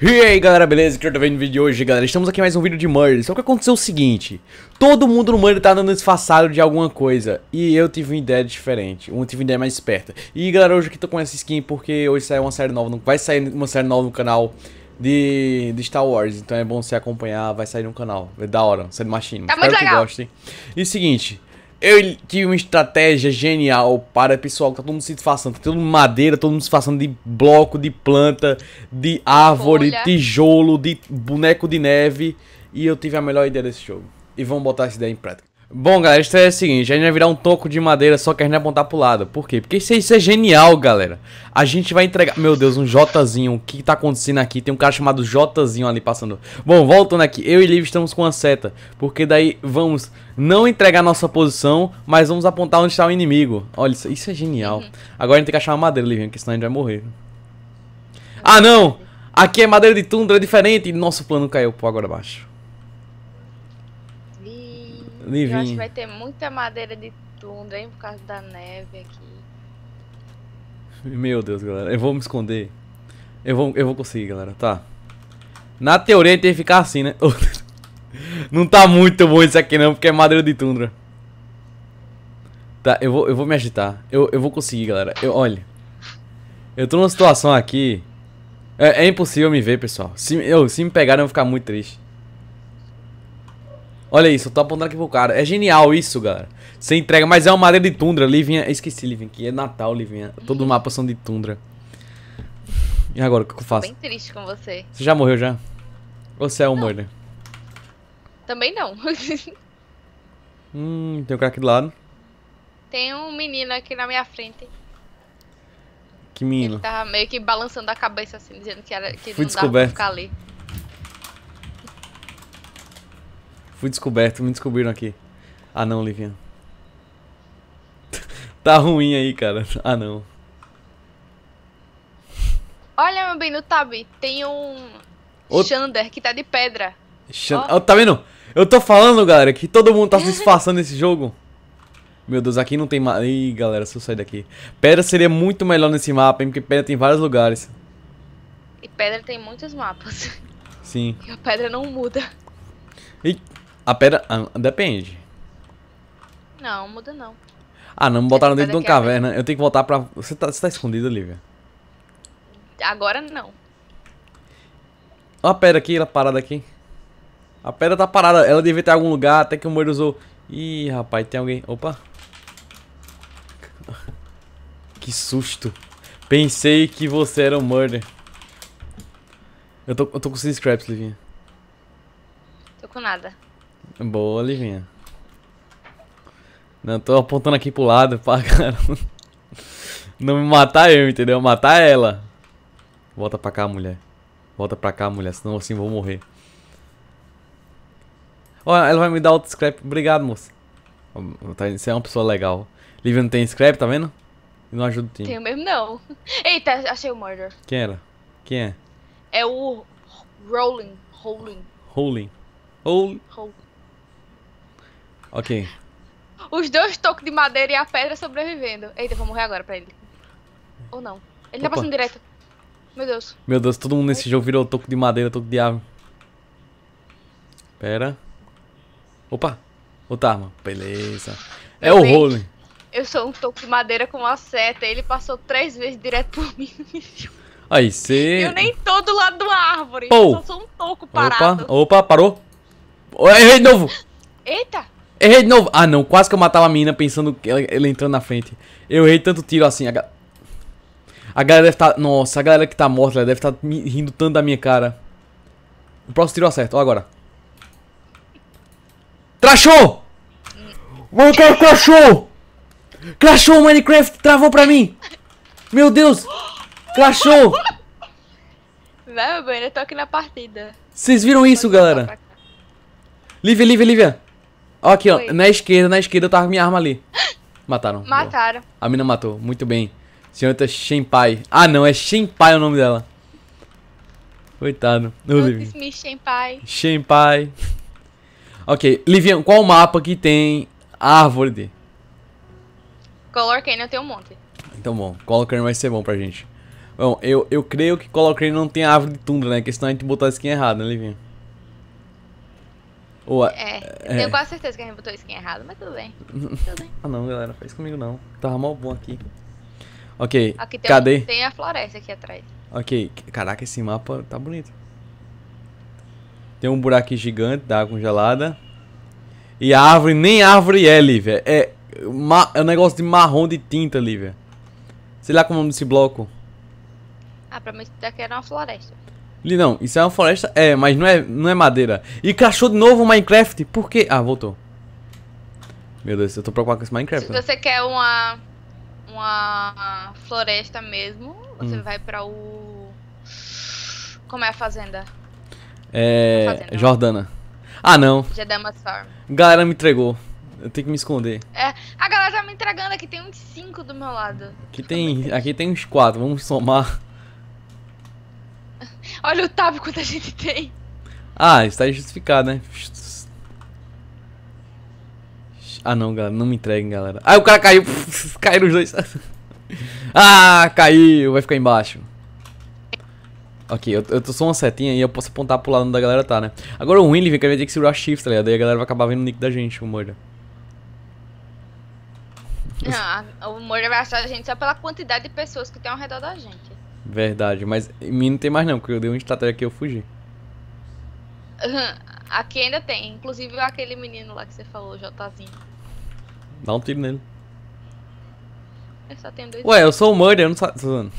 E aí galera, beleza? Que eu é tô vendo o vídeo de hoje, galera. Estamos aqui mais um vídeo de Murder. Só que aconteceu o seguinte: todo mundo no Murder tá andando disfarçado de alguma coisa. E eu tive uma ideia diferente, eu tive uma ideia mais esperta. E galera, hoje aqui tô com essa skin porque hoje sai uma série nova. Vai sair uma série nova no canal de, de Star Wars. Então é bom você acompanhar, vai sair no canal. É da hora, série Machine. Tá Espero que gostem. E seguinte. Eu tive uma estratégia genial para pessoal que tá todo mundo se disfarçando. Tá todo mundo madeira, todo mundo se disfarçando de bloco, de planta, de árvore, Olha. tijolo, de boneco de neve. E eu tive a melhor ideia desse jogo. E vamos botar essa ideia em prática. Bom, galera, isso é o seguinte, a gente vai virar um toco de madeira só que a gente vai apontar pro lado. Por quê? Porque isso, isso é genial, galera. A gente vai entregar... Meu Deus, um Jzinho. O que tá acontecendo aqui? Tem um cara chamado Jzinho ali passando. Bom, voltando aqui. Eu e Liv estamos com a seta. Porque daí vamos não entregar nossa posição, mas vamos apontar onde está o inimigo. Olha, isso, isso é genial. Uhum. Agora a gente tem que achar uma madeira, Liv, porque senão a gente vai morrer. Ah, não! Aqui é madeira de tundra, é diferente. Nosso plano caiu. Pô, agora baixo. Livinho. Eu acho que vai ter muita madeira de tundra hein, por causa da neve aqui. Meu Deus, galera. Eu vou me esconder. Eu vou, eu vou conseguir, galera. Tá. Na teoria tem que ficar assim, né? não tá muito bom isso aqui não, porque é madeira de tundra. Tá, eu vou, eu vou me agitar. Eu, eu vou conseguir, galera. Eu, olha. Eu tô numa situação aqui... É, é impossível me ver, pessoal. Se, eu, se me pegarem, eu vou ficar muito triste. Olha isso, eu tô apontando aqui pro cara. É genial isso, galera. Você entrega, mas é uma madeira de tundra. Livinha, esqueci, Livinha, que é Natal, Livinha. Todo uhum. mapa são de tundra. E agora, o que eu faço? Bem triste com você. Você já morreu já? Ou você é um murder? Também não. hum, tem um cara aqui do lado. Tem um menino aqui na minha frente. Que menino? Ele tava meio que balançando a cabeça assim, dizendo que, era, que não descoberto. dava pra ficar ali. Fui descoberto, me descobriram aqui. Ah não, Livinha. tá ruim aí, cara. Ah não. Olha, meu bem, no tab tem um o... Xander que tá de pedra. Oh. Oh, tá vendo? Eu tô falando, galera, que todo mundo tá se disfarçando nesse jogo. Meu Deus, aqui não tem mais. Ih, galera, se eu sair daqui. Pedra seria muito melhor nesse mapa, hein? Porque pedra tem vários lugares. E pedra tem muitos mapas. Sim. E a pedra não muda. E... A pedra. Ah, depende. Não, muda não. Ah, não, me botaram dentro de uma é caverna. eu tenho que voltar pra. Você tá, você tá escondida, Lívia? Agora não. Olha a pedra aqui, ela parada aqui. A pedra tá parada. Ela devia ter algum lugar, até que o murder usou. Ih, rapaz, tem alguém. Opa. Que susto. Pensei que você era o murder. Eu tô, eu tô com 6 scraps, Livinha. Tô com nada. Boa, Livinha. Não, tô apontando aqui pro lado pra caramba. Não me matar eu, entendeu? Matar ela. Volta pra cá, mulher. Volta pra cá, mulher, senão assim vou morrer. Olha, ela vai me dar outro scrap. Obrigado, moça. Tá, você é uma pessoa legal. Livinha não tem scrap, tá vendo? não ajuda o time. Tenho mesmo não. Eita, achei o Murder. Quem era? Quem é? É o Rolling, Rolling, Rolling, Rowling. Ok. Os dois tocos de madeira e a pedra sobrevivendo. Eita, vou morrer agora pra ele. Ou não. Ele tá Opa. tá passando direto. Meu Deus. Meu Deus, todo mundo nesse jogo virou toco de madeira, toco de árvore. Pera. Opa. Outra arma. Beleza. É o rolo. Eu sou um toco de madeira com uma seta. Ele passou três vezes direto por mim. Aí, você... Eu nem tô do lado da árvore. Pou. Eu só sou um toco parado. Opa, opa, parou. Errei de novo. Eita. Errei de novo. Ah, não. Quase que eu matava a menina pensando que ela, ela entrando na frente. Eu errei tanto tiro assim. A, a galera deve estar... Tá... Nossa, a galera que tá morta deve estar tá rindo tanto da minha cara. O próximo tiro eu acerto. Ó agora. Crashou! Voltou, crashou! Crashou o Minecraft. Travou pra mim. Meu Deus. Crashou. Vai, meu bem. Eu tô aqui na partida. Vocês viram isso, galera? Lívia, Lívia, Lívia. Ó, aqui, Foi. ó. Na esquerda, na esquerda eu tava com minha arma ali. Mataram. Mataram. Boa. A mina matou. Muito bem. Senhorita Shenpai. Ah, não. É Shenpai o nome dela. Coitado. Não, Livinho. Shenpai. Shenpai. ok. Livinho, qual mapa que tem árvore de? Color Cane eu tenho um monte. Então bom. Color Cane vai ser bom pra gente. Bom, eu, eu creio que Color Cane não tem árvore de tundra, né? Porque senão a gente botou a skin errada, né, Livinho? Ou a... É, eu é. tenho quase certeza que a gente botou skin errado, mas tudo bem. Tudo bem. ah não, galera, faz comigo não. Tava mal bom aqui. Ok, aqui tem cadê? Um, tem a floresta aqui atrás. Ok, caraca, esse mapa tá bonito. Tem um buraco gigante da água congelada. E a árvore, nem árvore é, Lívia. É, é um negócio de marrom de tinta, Lívia. Sei lá como é o nome desse bloco. Ah, pra mim isso daqui era uma floresta. Não, isso é uma floresta. É, mas não é, não é madeira. E crashou de novo o Minecraft. Por quê? Ah, voltou. Meu Deus, eu tô preocupado com esse Minecraft. Se né? você quer uma, uma floresta mesmo, você hum. vai pra o... Como é a fazenda? É... fazenda. Jordana. Ah, não. uma Farm. Galera me entregou. Eu tenho que me esconder. É, a galera tá me entregando aqui, tem uns 5 do meu lado. Aqui tem, aqui tem uns 4, vamos somar. Olha o Tavo quanto a gente tem. Ah, está justificado, né? Ah não, galera, não me entreguem, galera. Ah, o cara caiu. caiu os dois. ah, caiu. Vai ficar embaixo. Ok, eu, eu tô só uma setinha e eu posso apontar pro lado onde a galera tá, né? Agora o ruim, ele vai ter que segurar shift, tá ligado? Daí a galera vai acabar vendo o nick da gente, o Murder. Não, ah, o Murder vai achar a gente só pela quantidade de pessoas que tem ao redor da gente. Verdade, mas em mim não tem mais não, porque eu dei uma estratégia que eu fugi. Aqui ainda tem, inclusive aquele menino lá que você falou, Jotazinho. Dá um tiro nele. Eu só tenho dois. Ué, eu sou o Murder, eu não sabia. Tô zoando.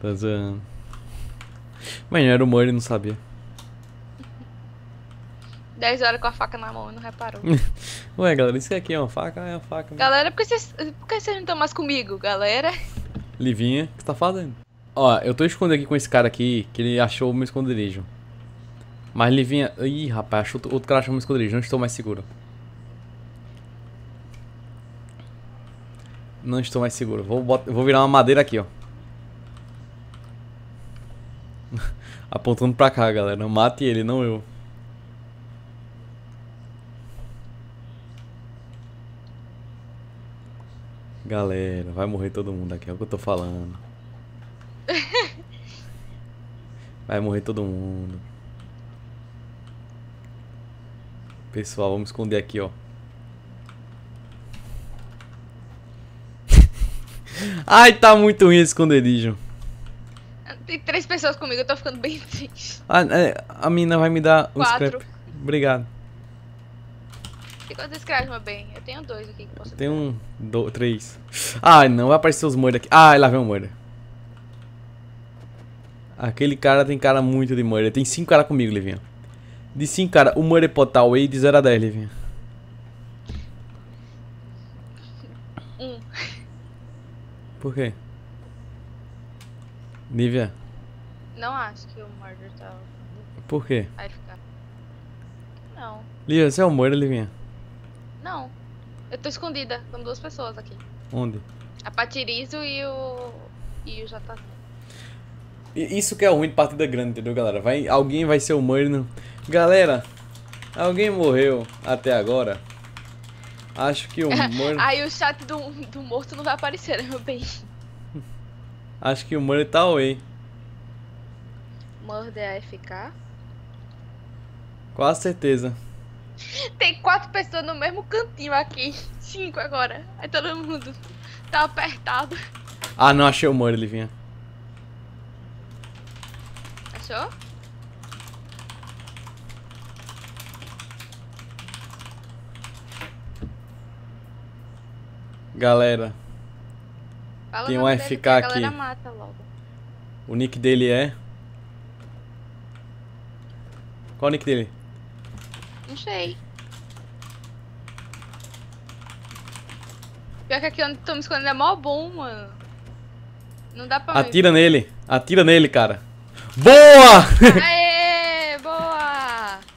Tô zoando. Mano, era o Murder e não sabia. 10 horas com a faca na mão e não reparou. Ué, galera, isso aqui é uma faca? É uma faca. Galera, por que vocês, por que vocês não estão mais comigo, galera? Livinha, o que você tá fazendo? Ó, eu tô escondendo aqui com esse cara aqui, que ele achou o meu esconderijo. Mas Livinha... Ih, rapaz, achou, outro cara achou o meu esconderijo, não estou mais seguro. Não estou mais seguro. Vou, bot... Vou virar uma madeira aqui, ó. Apontando pra cá, galera. Mate ele, não eu. Galera, vai morrer todo mundo aqui, é o que eu tô falando. Vai morrer todo mundo. Pessoal, vamos esconder aqui, ó. Ai, tá muito ruim esse esconderijo. Tem três pessoas comigo, eu tô ficando bem triste. A, ah, é, a mina vai me dar um scrap. Obrigado. Quantos gosta desse bem? Eu tenho dois aqui que posso Tem um, dois, três. Ah, não vai aparecer os murder aqui. Ah, lá vem um murder. Aquele cara tem cara muito de murder. Tem cinco caras comigo, Livinha. De cinco cara, o murder potal aí de 0 a 10, Livinha. Um. Por quê? Nívia? Não acho que o murder tá. Por quê? Vai ficar. Não. Livinha, você é o murder, Livinha? Não. Eu tô escondida. São duas pessoas aqui. Onde? A Patirizo e o. E o JC. Isso que é ruim de partida grande, entendeu, galera? Vai, alguém vai ser o humano. Galera, alguém morreu até agora? Acho que o humano. Aí o chat do, do morto não vai aparecer, né, meu bem? Acho que o humano tá away. Murder AFK? Quase certeza. Tem quatro pessoas no mesmo cantinho aqui. Cinco agora. Aí todo mundo tá apertado. Ah, não, achei o Mori, ele vinha. Achou? Galera. Fala tem um FK aqui. O nick dele é. Qual o nick dele? Não sei. Pior que aqui onde estão me escondendo é mó bom, mano. Não dá pra Atira nele. Atira nele, cara. Boa! Aê, boa!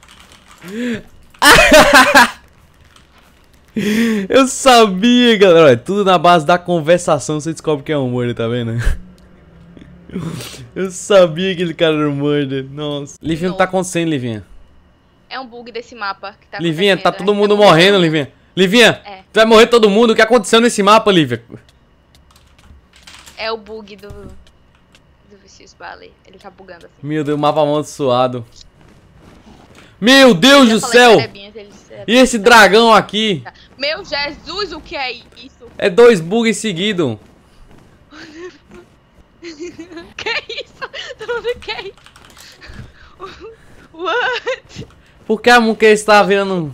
Eu sabia, galera. Tudo na base da conversação você descobre que é um murder, tá vendo? Eu sabia que aquele cara era um murder. Nossa. Livinha, não tá acontecendo, Livinha. É um bug desse mapa que tá Livinha, tá todo né? mundo tá morrendo, Livinha. Livinha, é. tu vai morrer todo mundo. O que aconteceu nesse mapa, Livia? É o bug do... Do Vicious Valley. Ele tá bugando assim. Meu Deus, mapa amaldiçoado. Meu Deus do céu! E esse dragão aqui? Tá. Meu Jesus, o que é isso? É dois bugs seguidos. que é isso? Todo mundo que é isso? What? Por que a Moon está virando... O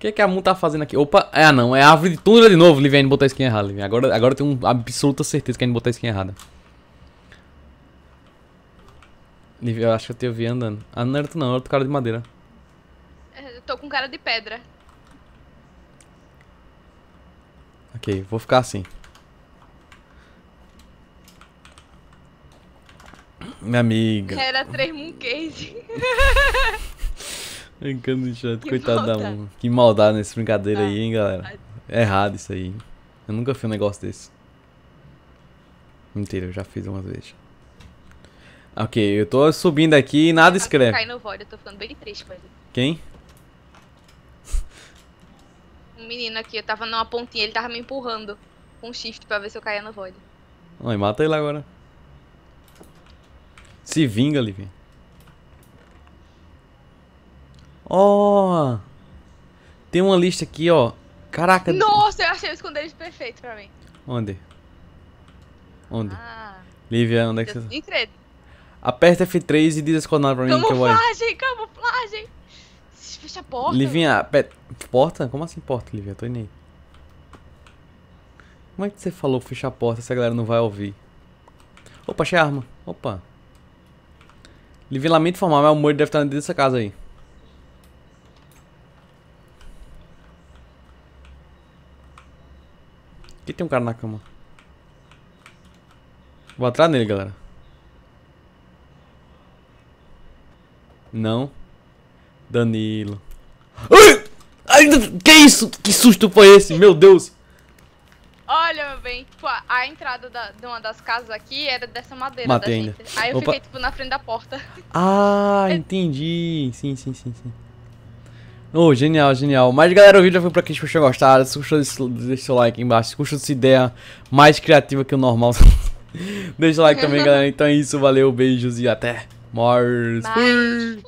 que, é que a Mu tá fazendo aqui? Opa, é ah, não, é a árvore de tundra de novo, Ele botou a skin errada, Agora, agora eu tenho absoluta certeza que a gente botou a skin errada. Eu acho que eu te vi andando. Ah, não era tu não, era tu cara de madeira. É, eu tô com cara de pedra. Ok, vou ficar assim. Minha amiga. Era três mooncases. Brincando de chato, coitado da uma. Que maldade nessa brincadeira ah, aí, hein, galera. É errado isso aí. Eu nunca fiz um negócio desse. Mentira, eu já fiz umas vezes. Ok, eu tô subindo aqui e nada tá escreve. Cai no void, eu tô ficando bem triste com ele. Quem? Um menino aqui, eu tava numa pontinha, ele tava me empurrando com shift pra ver se eu caía no void. Ai, mata ele agora. Se vinga, Livinha. Ó! Oh, tem uma lista aqui, ó. Caraca. Nossa, eu achei o esconderijo perfeito pra mim. Onde? Onde? Ah, Lívia, onde é que você... Incrível. Tá? Aperta F3 e diz as pra mim que eu vou... Camuflagem, camuflagem. Fecha a porta. Livinha, aperta... Porta? Como assim porta, Livinha? tô indo aí. Como é que você falou fechar a porta se a galera não vai ouvir? Opa, achei a arma. Opa. Livelamento formal, mas o Murray deve estar dentro dessa casa aí. Aqui tem um cara na cama. Vou atrás nele, galera. Não. Danilo. Ai! Ai, que isso? Que susto foi esse? Meu Deus! Olha, meu bem, tipo, a, a entrada da, de uma das casas aqui era dessa madeira Matei ainda. Aí eu Opa. fiquei, tipo, na frente da porta. Ah, entendi. Sim, sim, sim, sim. Oh, genial, genial. Mas galera, o vídeo já foi pra quem vocês tipo, tenham gostado. Se gostou, deixa seu like aí embaixo. Se gostou dessa ideia mais criativa que o normal, deixa o like também, galera. Então é isso, valeu, beijos e até mais. Bye.